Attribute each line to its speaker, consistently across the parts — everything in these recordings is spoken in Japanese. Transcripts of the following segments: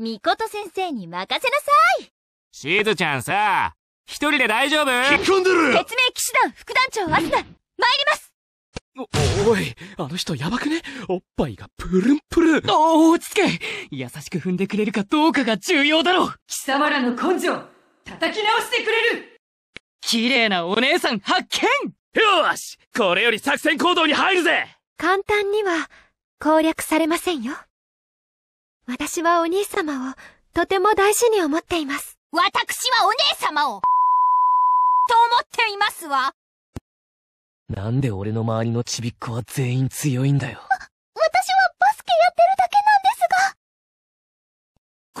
Speaker 1: みこと先生に任せなさいしずちゃんさ、一人で大丈夫引っ込んでる説明騎士団副団長あずナ参りますお、おい、あの人やばくねおっぱいがプルンプルンお、落ち着け優しく踏んでくれるかどうかが重要だろ貴様らの根性、叩き直してくれる綺麗なお姉さん発見よしこれより作戦行動に入るぜ簡単には攻略されませんよ。私はお兄様をとても大事に思っています。私はお姉様をと思っていますわなんで俺の周りのちびっ子は全員強いんだよ。私はバスケやっ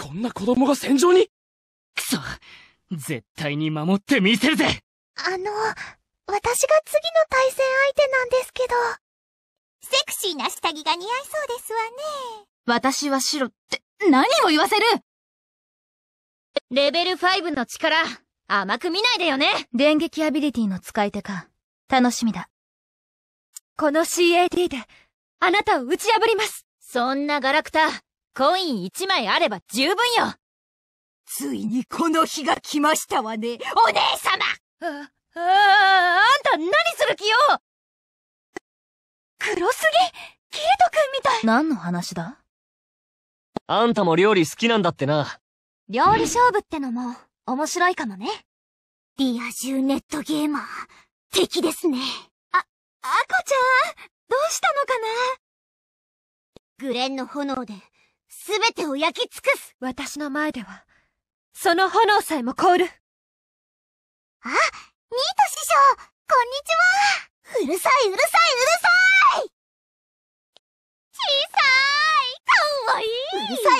Speaker 1: てるだけなんですが。こんな子供が戦場にくそ絶対に守ってみせるぜあの、私が次の対戦相手なんですけど。セクシーな下着が似合いそうですわね。私は白って何を言わせるレベル5の力、甘く見ないでよね電撃アビリティの使い手か。楽しみだ。この CAD で、あなたを打ち破りますそんなガラクタ、コイン1枚あれば十分よついにこの日が来ましたわね、お姉様あ、あ、あんた何する気よ黒すぎキリト君みたい何の話だあんたも料理好きなんだってな。料理勝負ってのも面白いかもね。リア充ネットゲーマー、敵ですね。あ、アコちゃん、どうしたのかなグレンの炎で、すべてを焼き尽くす私の前では、その炎さえも凍る。あ、ニート師匠、こんにちはうるさいうるさいうるさい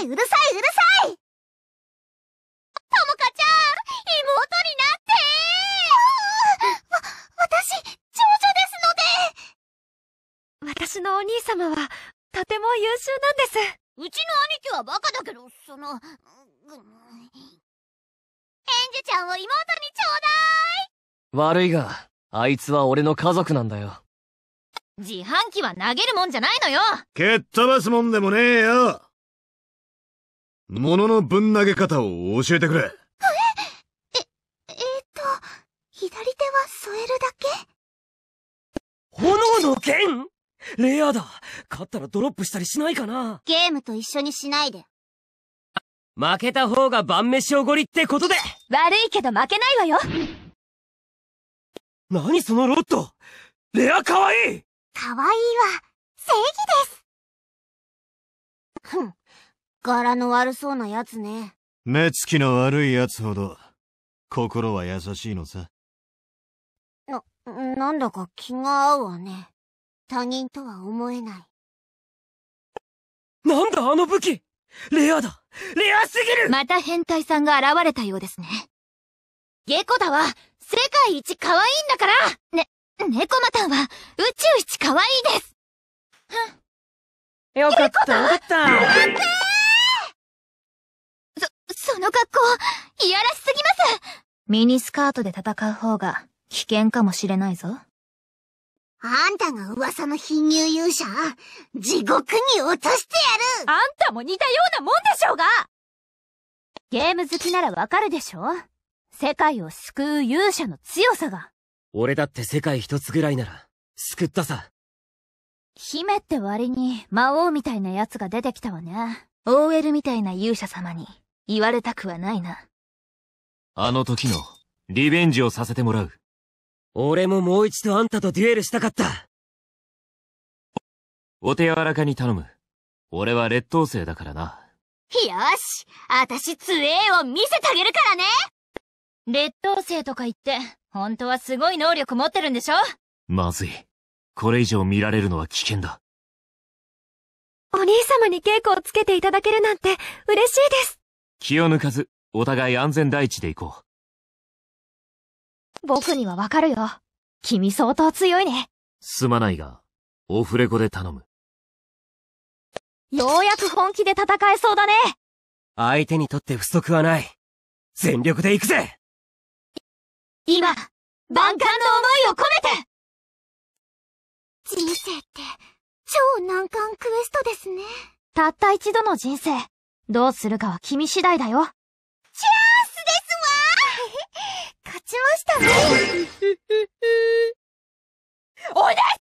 Speaker 1: うるさいうるさいともかちゃん妹になってわ、私、長女ですので私のお兄様は、とても優秀なんです。うちの兄貴はバカだけど、その、うん、エンジュちゃんを妹にちょうだい悪いが、あいつは俺の家族なんだよ。自販機は投げるもんじゃないのよ蹴っ飛ばすもんでもねえよ物のぶん投げ方を教えてくれ。え、え、えー、っと、左手は添えるだけ炎の剣レアだ勝ったらドロップしたりしないかなゲームと一緒にしないで。負けた方が晩飯おごりってことで悪いけど負けないわよ何そのロットレアかわいいかわいいは正義ですふん柄の悪そうなやつね。目つきの悪い奴ほど、心は優しいのさ。な、なんだか気が合うわね。他人とは思えない。なんだあの武器レアだレアすぎるまた変態さんが現れたようですね。ゲコだは世界一可愛いんだからね、猫マタンは宇宙一可愛いですふん。よかった、よかった。その格好、いやらしすぎますミニスカートで戦う方が危険かもしれないぞ。あんたが噂の貧乳勇者、地獄に落としてやるあんたも似たようなもんでしょうがゲーム好きならわかるでしょ世界を救う勇者の強さが。俺だって世界一つぐらいなら、救ったさ。姫って割に魔王みたいな奴が出てきたわね。OL みたいな勇者様に、言われたくはないな。あの時の、リベンジをさせてもらう。俺ももう一度あんたとデュエルしたかったお手柔らかに頼む。俺は劣等生だからな。よしあたし杖を見せてあげるからね劣等生とか言って、本当はすごい能力持ってるんでしょまずい。これ以上見られるのは危険だ。お兄様に稽古をつけていただけるなんて嬉しいです。気を抜かず、お互い安全第一で行こう。僕にはわかるよ。君相当強いね。すまないが、オフレコで頼む。ようやく本気で戦えそうだね相手にとって不足はない。全力で行くぜ今、万感の思いを込めて人生って、超難関クエストですね。たった一度の人生。どうするかは君次第だよ。チャンスですわ 勝ちましたね お姉